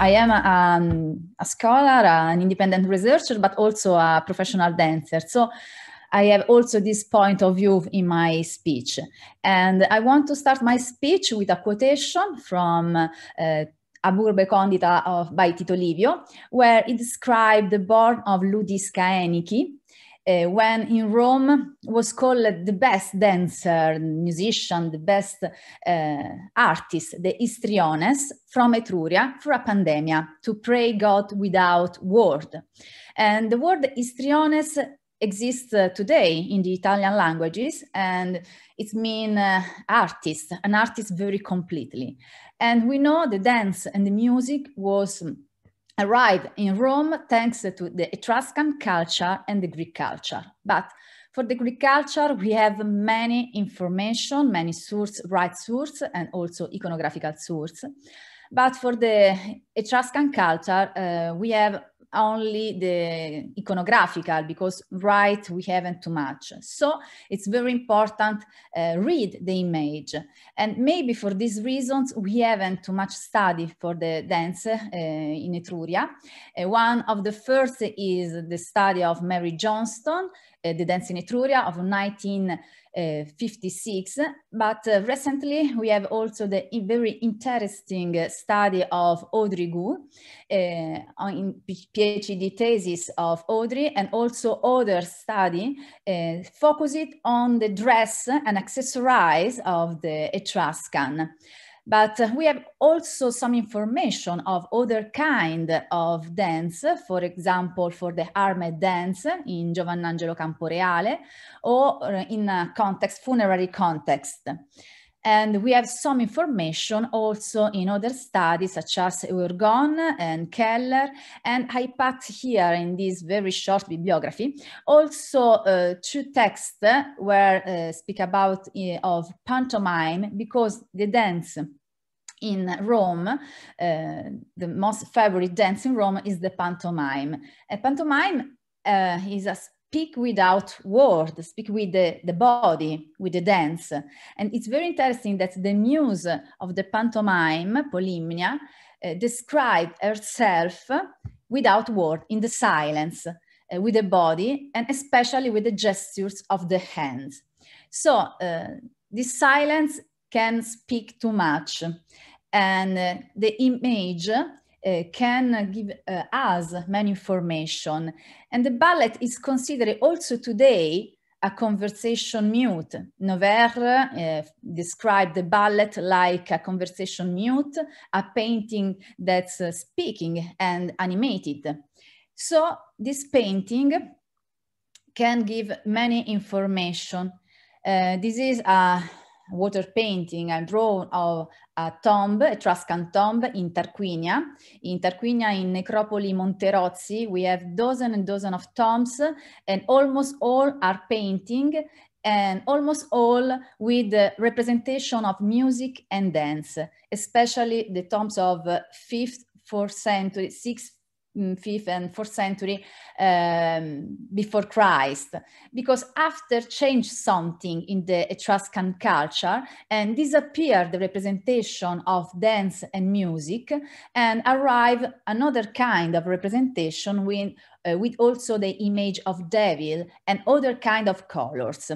I am a, um, a, scholar, an independent researcher, but also a professional dancer. So I have also this point of view in my speech. And I want to start my speech with a quotation from uh, Aburbe Condita of, by Tito Livio, where he described the born of Ludis Kaeniki uh, when in Rome was called the best dancer, musician, the best uh, artist, the histriones from Etruria for a pandemia to pray God without word. And the word histriones exists uh, today in the Italian languages and it means uh, artist, an artist very completely. And we know the dance and the music was arrived in Rome thanks to the Etruscan culture and the Greek culture. But for the Greek culture, we have many information, many source, right source, and also iconographical source. But for the Etruscan culture, uh, we have only the iconographical because right we haven't too much. So it's very important uh, read the image and maybe for these reasons we haven't too much study for the dance uh, in Etruria. Uh, one of the first is the study of Mary Johnston Eh, the dance in Etruria of 1956. But eh, recently, we have also the very interesting eh, study of Audrey Gu on PhD thesis of Audrey and also other study focused on the dress and accessorize of the Etruscan. But uh, we have also some information of other kind of dance, for example, for the armed dance in Giovannangelo Camporeale or uh, in a context, funerary context. And we have some information also in other studies such as Urgon and Keller. And I packed here in this very short bibliography also uh, two texts where uh, speak about uh, of pantomime because the dance in Rome, uh, the most favorite dance in Rome is the pantomime. A pantomime uh, is a speak without words, speak with the, the body, with the dance. And it's very interesting that the muse of the pantomime, Polymnia, uh, described herself without words in the silence, uh, with the body, and especially with the gestures of the hands. So uh, this silence can speak too much. And uh, the image uh, can give uh, us many information. And the ballet is considered also today a conversation mute. Nover uh, described the ballet like a conversation mute, a painting that's uh, speaking and animated. So this painting can give many information. Uh, this is a water painting. i draw drawn of a tomb, Etruscan tomb in Tarquinia. In Tarquinia, in Necropoli Monterozzi, we have dozens and dozens of tombs, and almost all are painting and almost all with the representation of music and dance, especially the tombs of 5th, 4th century, 6th, fifth and fourth century um, before Christ, because after changed something in the Etruscan culture and disappeared the representation of dance and music, and arrived another kind of representation with, uh, with also the image of devil and other kind of colors.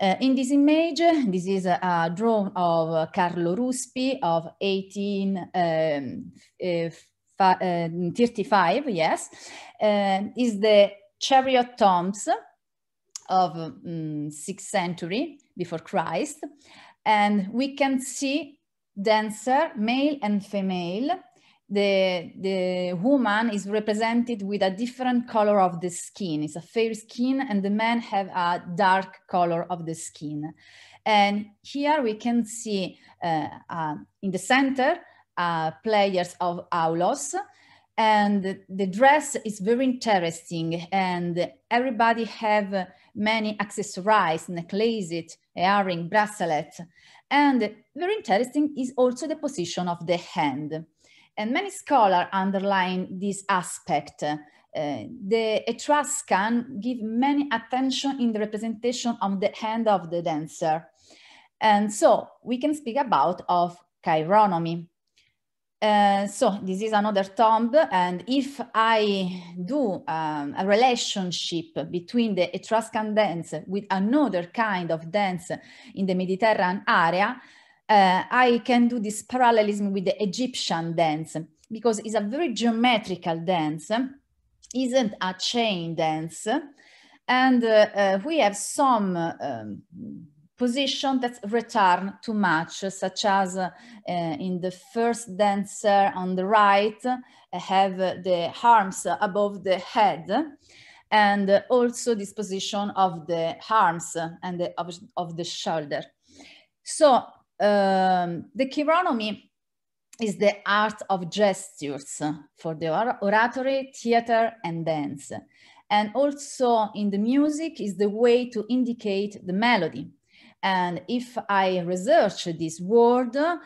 Uh, in this image, this is a, a drawing of Carlo Ruspi of 18. Um, uh, Ehm, 35, yes, ehm, is the chariot tombs of um, mm, 6th century before Christ. And we can see dancer, male and female. The, the woman is represented with a different color of the skin. It's a fair skin and the men have a dark color of the skin. And here we can see uh, uh, in the center uh, players of aulos. And the dress is very interesting and everybody have many accessories, necklace, earring, bracelet. And very interesting is also the position of the hand. And many scholars underline this aspect. Uh, the Etruscan give many attention in the representation of the hand of the dancer. And so we can speak about of chironomy. Eh, so this is another tomb and if i do um, a relationship between the etruscan dance with another kind of dance in the mediterranean area uh, i can do this parallelism with the egyptian dance because it's a very geometrical dance isn't a chain dance and uh, we have some um, position that return too much, such as uh, in the first dancer on the right, uh, have the arms above the head, and also this position of the arms and the, of, of the shoulder. So um, the chironomy is the art of gestures for the or oratory, theater, and dance. And also in the music is the way to indicate the melody and if I research this word, uh,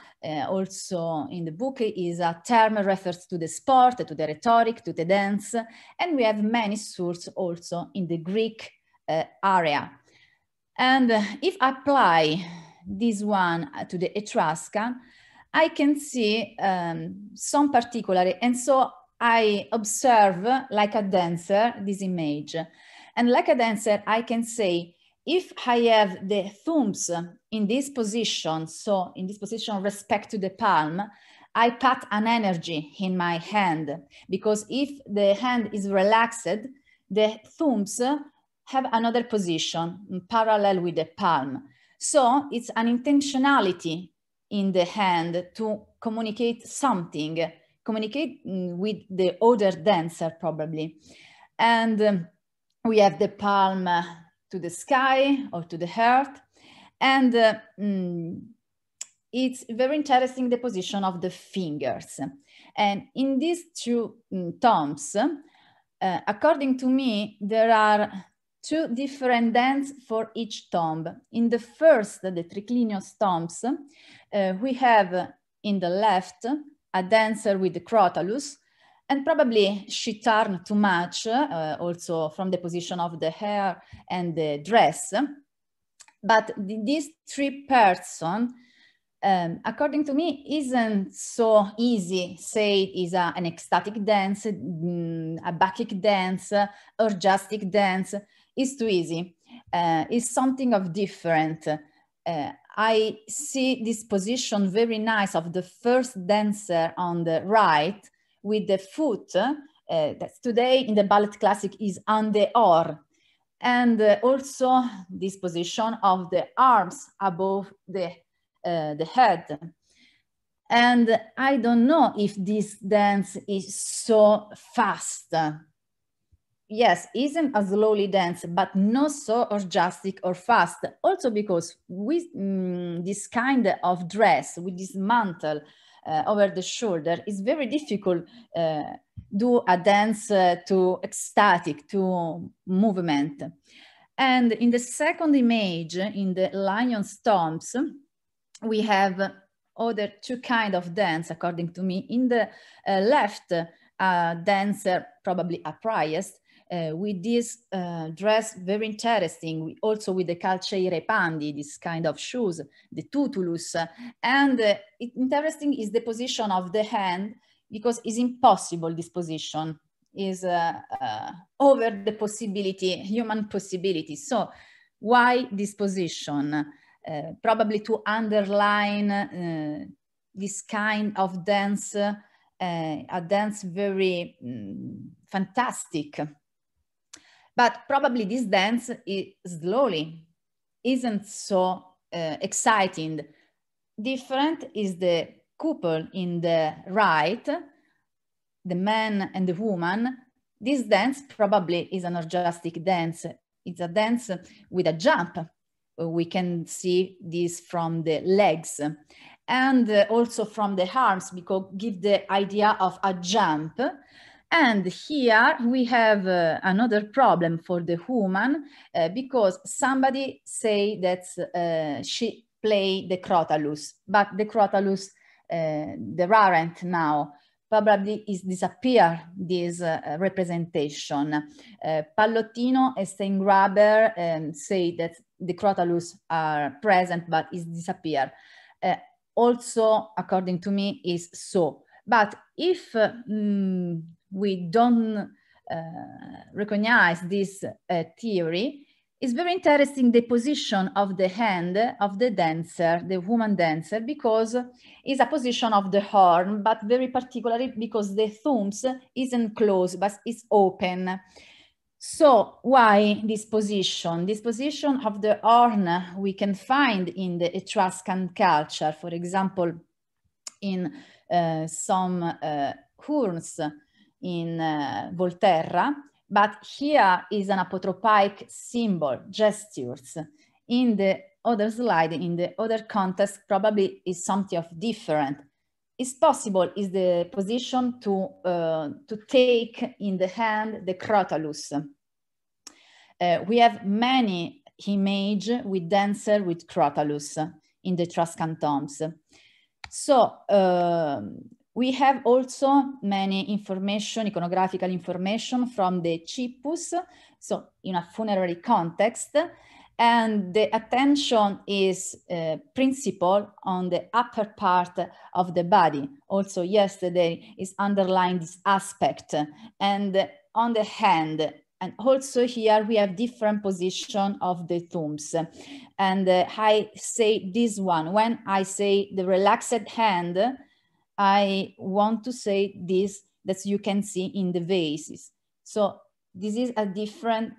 also in the book is a term refers to the sport, to the rhetoric, to the dance, and we have many sources also in the Greek uh, area. And if I apply this one to the Etruscan, I can see um, some particular, and so I observe like a dancer this image. And like a dancer, I can say, if I have the thumbs in this position, so in this position respect to the palm, I put an energy in my hand because if the hand is relaxed, the thumbs have another position parallel with the palm. So it's an intentionality in the hand to communicate something, communicate mm, with the other dancer probably. And um, we have the palm to the sky or to the earth. And uh, mm, it's very interesting the position of the fingers. And in these two mm, tombs, uh, according to me, there are two different dance for each tomb. In the first, the triclinius tombs, uh, we have in the left a dancer with the crotalus, and probably she turned too much uh, also from the position of the hair and the dress but these three person um, according to me isn't so easy say it is a, an ecstatic dance mm, a bacchic dance or justic dance it's too easy uh, it's something of different uh, i see this position very nice of the first dancer on the right with the foot eh, that's today in the ballet classic is the or and eh, also this position of the arms above the, eh, the head. And I don't know if this dance is so fast. Yes, isn't a slowly dance, but not so orgastic or fast. Also because with mm, this kind of dress, with this mantle, uh, over the shoulder, it's very difficult uh, do a dance uh, to ecstatic, to movement. And in the second image, in the lion stomps, we have other two kind of dance, according to me. In the uh, left, uh, dancer, probably a priest, uh, with this uh, dress very interesting, also with the calceire pandi, this kind of shoes, the tutulus. And uh, interesting is the position of the hand because it's impossible this position is uh, uh, over the possibility, human possibility. So why this position? Uh, probably to underline this kind of dance, a dance very mm, fantastic but probably this dance is slowly isn't so uh, exciting. Different is the couple in the right, the man and the woman. This dance probably is an orgiastic dance. It's a dance with a jump. We can see this from the legs and uh, also from the arms because give the idea of a jump and here we have uh, another problem for the woman uh, because somebody say that uh, she play the crotalus, but the crotalus uh, there aren't now probably is disappear this uh, representation. Uh, Pallottino and Steingraber um, say that the crotalus are present but is disappear. Uh, also, according to me, is so. But if uh, mm, we don't uh, recognize this uh, theory, it's very interesting the position of the hand of the dancer, the woman dancer, because it's a position of the horn, but very particularly because the thumbs isn't closed, but it's open. So why this position? This position of the horn we can find in the Etruscan culture, for example, in uh, some uh, horns in uh, Volterra, but here is an apotropaic symbol, gestures. In the other slide, in the other context, probably is something of different. It's possible is the position to, uh, to take in the hand the crotalus. Uh, we have many image with dancer with crotalus in the Trascan tombs. So we have also many information, iconographical information from the Chippus, so in a funerary context, and the attention is uh, principal on the upper part of the body. Also yesterday is underlined this aspect and on the hand and also here we have different position of the tombs, and uh, i say this one when i say the relaxed hand I want to say this that you can see in the vases. So this is a different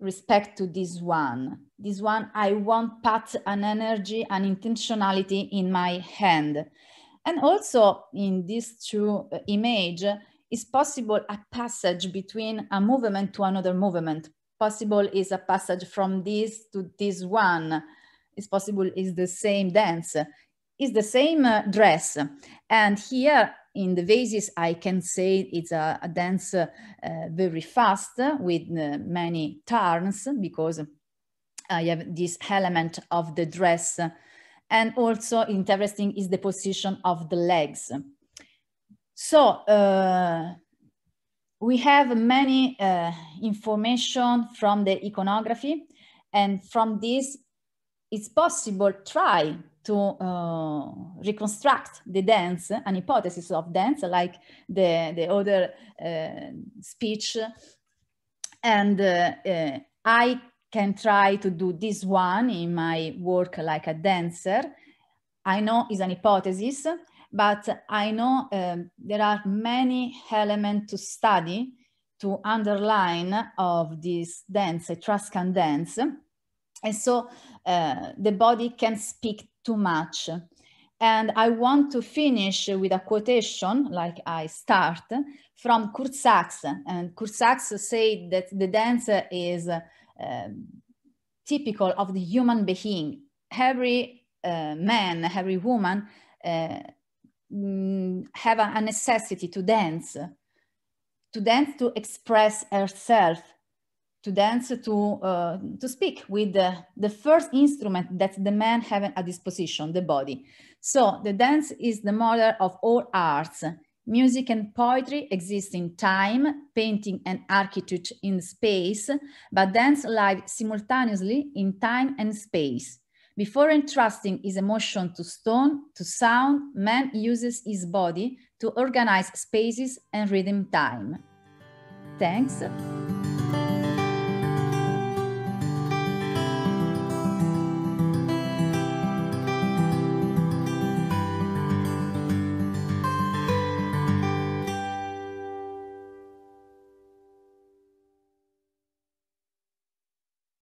respect to this one. This one, I want put an energy and intentionality in my hand. And also in this two uh, image is possible a passage between a movement to another movement. Possible is a passage from this to this one. It's possible is the same dance is the same uh, dress. And here in the vases, I can say it's a, a dance uh, very fast uh, with uh, many turns because I have this element of the dress. And also interesting is the position of the legs. So uh, we have many information from the iconography and from this it's possible try to uh, reconstruct the dance, an hypothesis of dance, like the, the other uh, speech. And uh, uh, I can try to do this one in my work like a dancer. I know it's an hypothesis, but I know um, there are many elements to study to underline of this dance, Etruscan dance. And so uh, the body can speak too much. And I want to finish with a quotation, like I start, from Kurt Sachs. And Kurt Sachs said that the dance is uh, typical of the human being. Every uh, man, every woman uh, mm, have a necessity to dance, to dance to express herself, to dance, to, uh, to speak with the, the first instrument that the man have at disposition, the body. So the dance is the mother of all arts. Music and poetry exist in time, painting and architecture in space, but dance live simultaneously in time and space. Before entrusting his emotion to stone, to sound, man uses his body to organize spaces and rhythm time. Thanks.